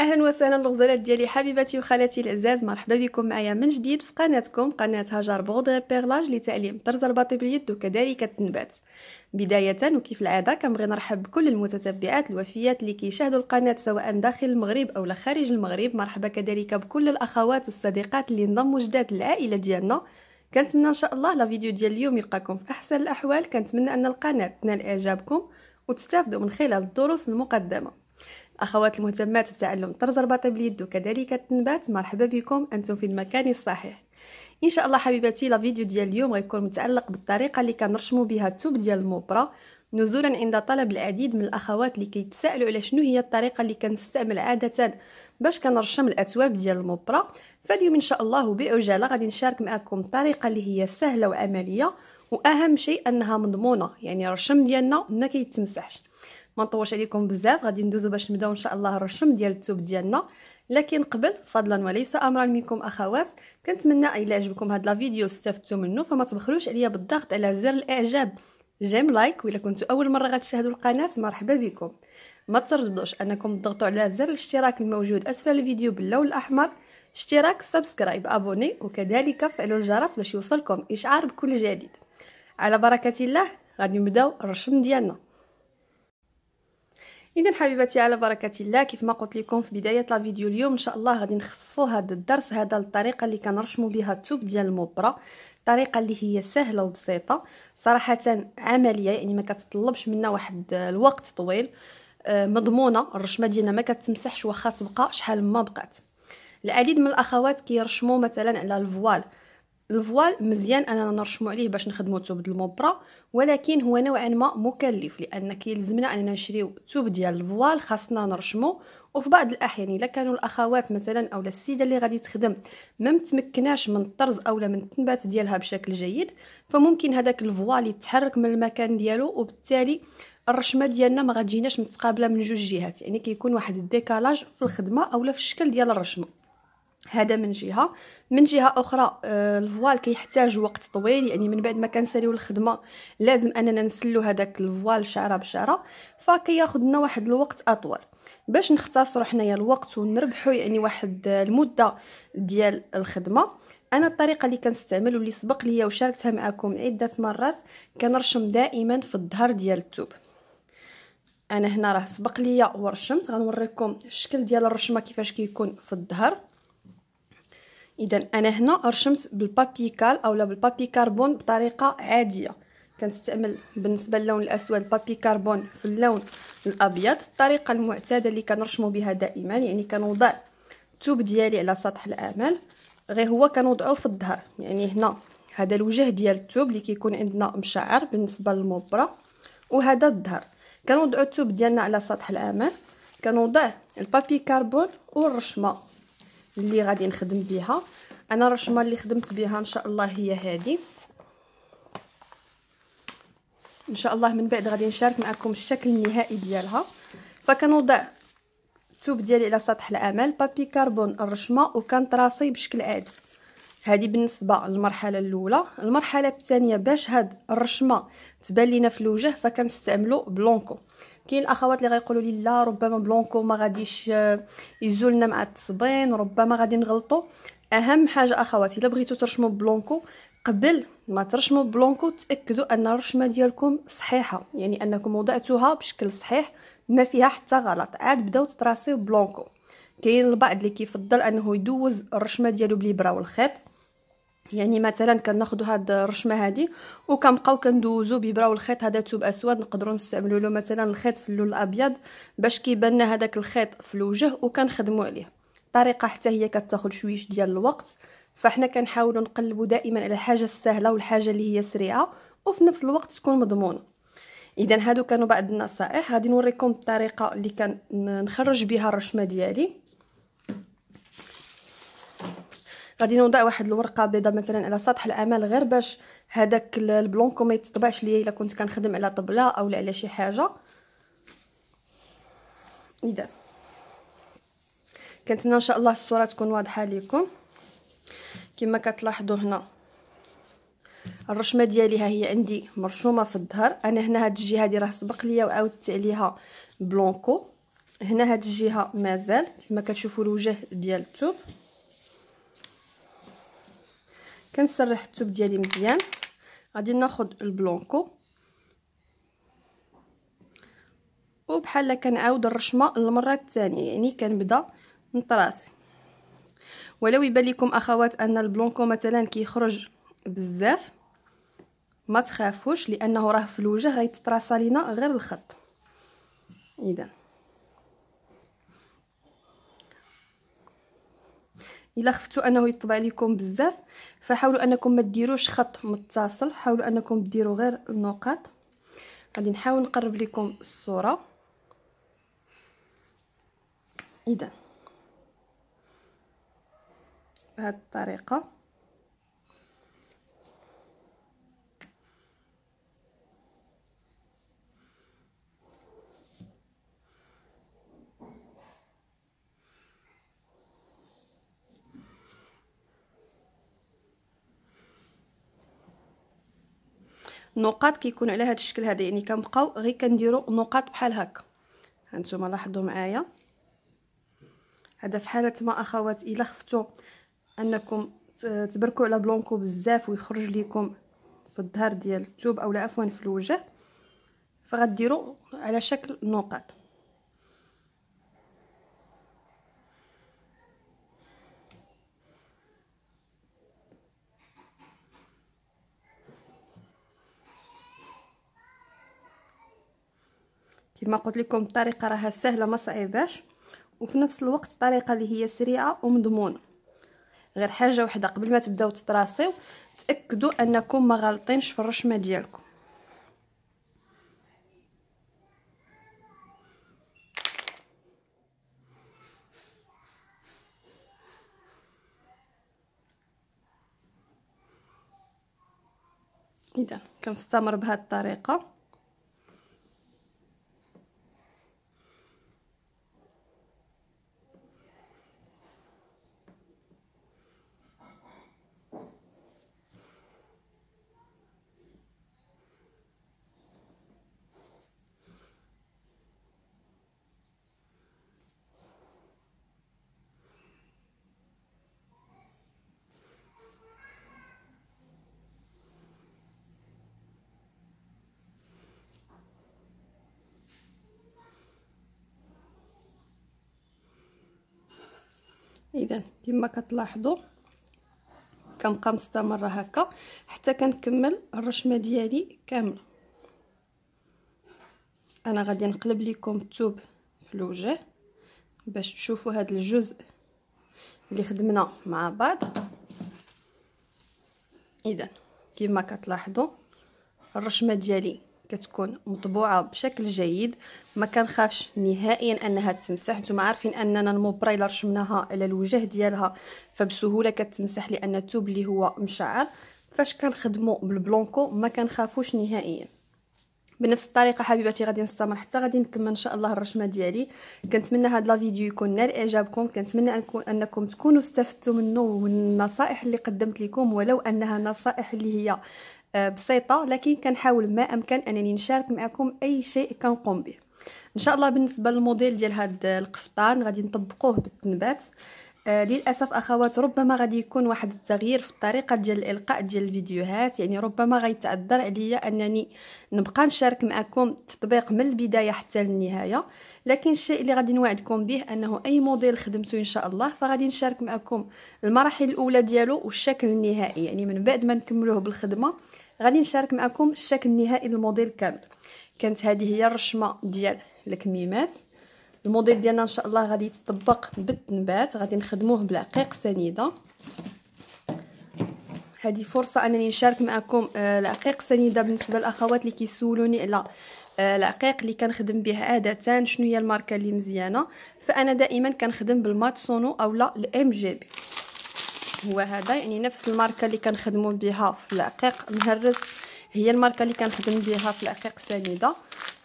اهلا وسهلا الغزالات ديالي حبيباتي وخالاتي الاعزاز مرحبا بكم معايا من جديد في قناتكم قناه هاجر بوغد بيرلاج لتعليم طرز الرباط باليد وكذلك التنبات بدايه وكيف العاده كنبغي نرحب بكل المتتبعات الوفيات اللي كيشاهدوا القناه سواء داخل المغرب اولا خارج المغرب مرحبا كذلك بكل الاخوات والصديقات اللي انضموا جداد للعائله ديالنا كنتمنى ان شاء الله لا فيديو ديال اليوم يلقاكم في احسن الاحوال كنتمنى ان القناه تنال اعجابكم وتستافدوا من خلال الدروس المقدمه أخوات المهتمات بتعلم طرز الرباط باليد وكذلك التنبات مرحبا بكم أنتم في المكان الصحيح ان شاء الله حبيباتي لا فيديو ديال اليوم غيكون متعلق بالطريقه اللي كنرشموا بها الثوب ديال الموبرا نزولا عند طلب العديد من الاخوات اللي كيتسائلوا على شنو هي الطريقه اللي كنستعمل عاده باش كنرشم الاثواب ديال الموبرا فاليوم ان شاء الله بعجاله غادي نشارك معكم طريقه اللي هي سهله وعمليه واهم شيء انها مضمونه يعني الرشم ديالنا ما كيتمسحش ما نطولش عليكم بزاف غادي ندوزو باش نبداو ان شاء الله الرشم ديال الثوب ديالنا لكن قبل فضلا وليس امرا منكم اخوات كنتمنى الا عجبكم هاد لا فيديو استفدتوا منه فما تبخلوش عليا بالضغط على زر الاعجاب جيم لايك ولا كنتو اول مره غتشاهدوا القناه مرحبا بكم ما ترددوش انكم تضغطوا على زر الاشتراك الموجود اسفل الفيديو باللون الاحمر اشتراك سبسكرايب ابوني وكذلك فعلوا الجرس باش يوصلكم اشعار بكل جديد على بركه الله غادي نبداو الرشم ديالنا اذا حبيباتي على بركه الله كيف ما قلت لكم في بدايه لا فيديو اليوم ان شاء الله غادي نخصصوا هذا الدرس هذا الطريقه اللي كنرشموا بها الثوب ديال المبره طريقه اللي هي سهله وبسيطه صراحه عمليه يعني ما كتطلبش منا واحد الوقت طويل آه، مضمونه الرشمه ديالنا ما كتمسحش واخا تبقى شحال ما بقات العديد من الاخوات كيرشموا مثلا على الفوال الفوال مزيان اننا نرشمو عليه باش نخدمو توب ديال الموبرا ولكن هو نوعا ما مكلف لان كيلزمنا اننا نشريو توب ديال الفوال خاصنا نرشمو وفي بعض الاحيان الا كانوا الاخوات مثلا اولا السيده اللي غادي تخدم ما متمكناش من الطرز اولا من التنبات ديالها بشكل جيد فممكن هذاك الفوال يتحرك من المكان ديالو وبالتالي الرشمه ديالنا ما غاتجيناش متقابله من جوج جهات يعني كيكون واحد الديكالاج في الخدمه اولا في الشكل ديال الرشمه هذا من جهه من جهه اخرى آه، الفوال كيحتاج وقت طويل يعني من بعد ما كنساليو الخدمه لازم اننا نسلو هذاك الفوال شعره بشعره فكياخذ لنا واحد الوقت اطول باش نختصروا حنايا الوقت ونربحوا يعني واحد آه، المده ديال الخدمه انا الطريقه اللي كنستعمل واللي سبق ليا وشاركتها معكم عده مرات كنرشم دائما في الظهر ديال التوب انا هنا راه سبق ليا ورشمت غنوريكم الشكل ديال الرشمه كيفاش كيكون في الظهر اذا انا هنا رشمت بالبابيكال اولا بالبابي كربون بطريقه عاديه كنستعمل بالنسبه للون الاسود بابي كربون في اللون الابيض الطريقه المعتاده اللي كنرشمو بها دائما يعني كنوضع الثوب ديالي على سطح العمل غير هو كنوضعو في الظهر يعني هنا هذا الوجه ديال الثوب اللي كيكون عندنا مشعر بالنسبه للمبره وهذا الظهر كنوضعو الثوب ديالنا على سطح العمل كنوضع البابي كربون والرشمه اللي غادي نخدم بها انا الرشمه اللي خدمت بها ان شاء الله هي هذه ان شاء الله من بعد غادي نشارك معكم الشكل النهائي ديالها فكنوضع الثوب ديالي على سطح العمل بابي كربون الرشمه وكنطراسي بشكل عادي هذه بالنسبه للمرحله الاولى المرحله الثانيه باش هاد الرشمه تبان لينا في الوجه فكنستعملو بلونكو كاين الاخوات اللي غيقولوا لي لا ربما بلونكو ما غاديش آه، يزولنا مع التصبين ربما غادي نغلطوا اهم حاجه اخواتي الا بغيتو ترشموا بلونكو قبل ما ترشموا بلونكو تاكدوا ان الرشمه ديالكم صحيحه يعني انكم وضعتوها بشكل صحيح ما فيها حتى غلط عاد بداو تراسيو بلونكو كاين البعض اللي كيفضل انه يدوز الرشمه ديالو بالابره والخيط يعني مثلا كناخذوا هاد الرشمه هادي وكنبقاو كندوزو ببراو الخيط هذا توب اسود نقدروا نستعملوا له مثلا الخيط في اللون الابيض باش كيبان هذاك الخيط في الوجه وكنخدموا عليه الطريقه حتى هي كتاخذ شويش ديال الوقت فاحنا كنحاولوا نقلبوا دائما على الحاجه السهله والحاجه اللي هي سريعه وفي نفس الوقت تكون مضمونه اذا هادو كانوا بعض النصائح غادي نوريكم الطريقه اللي كنخرج بها الرشمه ديالي غادي نوضع واحد الورقه بيضاء مثلا على سطح العمل غير باش هذاك البلونكو ما يتطبعش ليا الا كنت كنخدم على طبله اولا على شي حاجه اذا كنتمنى ان شاء الله الصوره تكون واضحه لكم كما كتلاحظوا هنا الرشمه ديالي ها هي عندي مرشومه في الظهر انا هنا هاد الجهه هادي راه سبق ليا وعاودت عليها بلونكو هنا هاد الجهه مازال كما كتشوفوا الوجه ديال الثوب كنسرح الثوب ديالي مزيان غادي ناخد البلونكو وبحال كنعاود الرشمه للمره الثانيه يعني كنبدا نطراسي ولو يبان لكم اخوات ان البلونكو مثلا كيخرج بزاف ما تخافوش لانه راه في الوجه غيتطراسا لينا غير الخط اذا الا خفتوا انه يطبع لكم بزاف فحاولوا انكم ما ديروش خط متصل حاولوا انكم ديروا غير النقاط غادي نحاول نقرب لكم الصوره اذا بهذه الطريقه نقاط كيكونوا على هذا الشكل هذا يعني كنبقاو غير كنديروا نقاط بحال هكا هانتوما لاحظوا معايا هذا في حاله ما اخوات الا خفتوا انكم تبركوا على بلونكو بزاف ويخرج لكم في الظهر ديال الثوب اولا عفوا في الوجه فغديروا على شكل نقاط كما قلت لكم الطريقه راها سهله ما صعيباش وفي نفس الوقت طريقه اللي هي سريعه ومضمونه غير حاجه وحده قبل ما تبداو تطراسيو تاكدوا انكم ما غلطينش في الرشمه ديالكم اذا كنستمر بهذه الطريقه اذا كما كتلاحظوا كنبقى مستمره هكا حتى كنكمل الرشمه ديالي كامله انا غادي نقلب لكم الثوب في الوجه باش تشوفوا هذا الجزء اللي خدمنا مع بعض اذا كما كتلاحظوا الرشمه ديالي كتكون مطبوعه بشكل جيد ما كنخافش نهائيا انها تمسح نتوما عارفين اننا المبره الا رشمناها على الوجه ديالها فبسهوله كتمسح لان التوب اللي هو مشعر فاش كنخدمو بالبلونكو ما كنخافوش نهائيا بنفس الطريقه حبيباتي غادي نستمر حتى غادي نكمل ان شاء الله الرشمه ديالي كنتمنى هاد لا فيديو يكون نال اعجابكم كنتمنى انكم انكم تكونوا استفدتوا منه والنصائح اللي قدمت لكم ولو انها نصائح اللي هي آه، بسيطه لكن كنحاول ما امكن انني نشارك معكم اي شيء كنقوم به ان شاء الله بالنسبه للموديل ديال هاد القفطان غادي نطبقوه بالتنبات آه، للاسف اخوات ربما غادي يكون واحد التغيير في الطريقه ديال الالقاء ديال الفيديوهات يعني ربما غيتعذر عليا انني نبقى نشارك معكم التطبيق من البدايه حتى للنهايه لكن الشيء اللي غادي نوعدكم به انه اي موديل خدمته ان شاء الله فغادي نشارك معكم المراحل الاولى ديالو والشكل النهائي يعني من بعد ما نكملوه بالخدمه غادي نشارك معكم الشكل النهائي للموديل كامل كانت هذه هي الرشمه ديال الكميمات الموديل ديالنا ان شاء الله غادي يتطبق بالتنبات غادي نخدموه بالعقيق سنيده هذه فرصه انني نشارك معكم العقيق آه، سنيده بالنسبه للاخوات اللي كيسولوني على العقيق آه، اللي كنخدم به عاده شنو هي الماركه اللي مزيانه فانا دائما كنخدم بالماتسونو اولا الام جي بي هو هذا يعني نفس الماركه اللي كنخدموا بها في العقيق مهرس هي الماركه اللي كنخدم بها في العقيق سنيده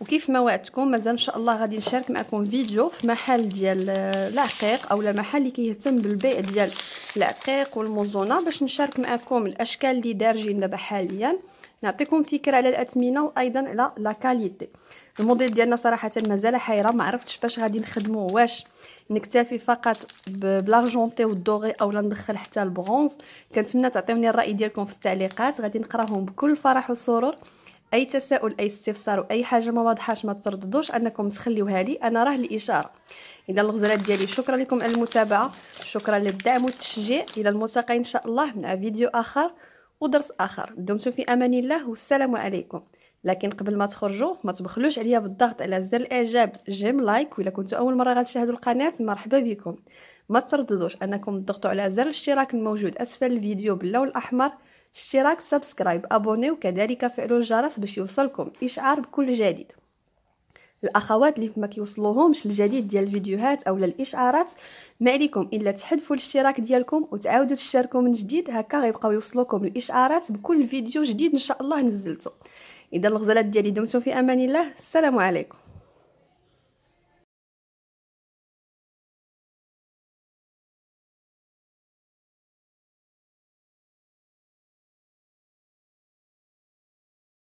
وكيف ما وعدتكم مازال ان شاء الله غادي نشارك معكم فيديو في محل ديال العقيق اولا محل اللي كيهتم بالبيع ديال العقيق والمزونه باش نشارك معكم الاشكال اللي دارجين دابا حاليا نعطيكم فكره على الاثمنه وايضا على لا كاليتي الموديل ديالنا صراحه مازال حيره ما عرفتش باش غادي نخدموه واش نكتفي فقط بلارجونتي والدوري اولا ندخل حتى البرونز كنتمنى تعطيوني الراي ديالكم في التعليقات غادي نقراهم بكل فرح وسرور اي تساؤل اي استفسار واي حاجه ما واضحاش ما ترددوش انكم تخليوها لي انا راه الاشاره اذا الغزرات ديالي شكرا لكم على المتابعه شكرا للدعم والتشجيع الى الملتقى ان شاء الله مع فيديو اخر ودرس اخر دمتم في امان الله والسلام عليكم لكن قبل ما تخرجوا ما تبخلوش عليا بالضغط على زر الاعجاب جيم لايك الا كنتو اول مره غتشاهدوا القناه مرحبا بكم ما ترددوش انكم تضغطوا على زر الاشتراك الموجود اسفل الفيديو باللون الاحمر اشتراك سبسكرايب ابوني وكذلك فعلوا الجرس باش يوصلكم اشعار بكل جديد الاخوات اللي ما كيوصلوهمش الجديد ديال الفيديوهات اولا الاشعارات ما عليكم الا تحذفوا الاشتراك ديالكم وتعاودوا تشتركوا من جديد هكا غيبقاو يوصلوكم الاشعارات بكل فيديو جديد ان شاء الله نزلته اذا الغزالات ديالي دمتم في امان الله السلام عليكم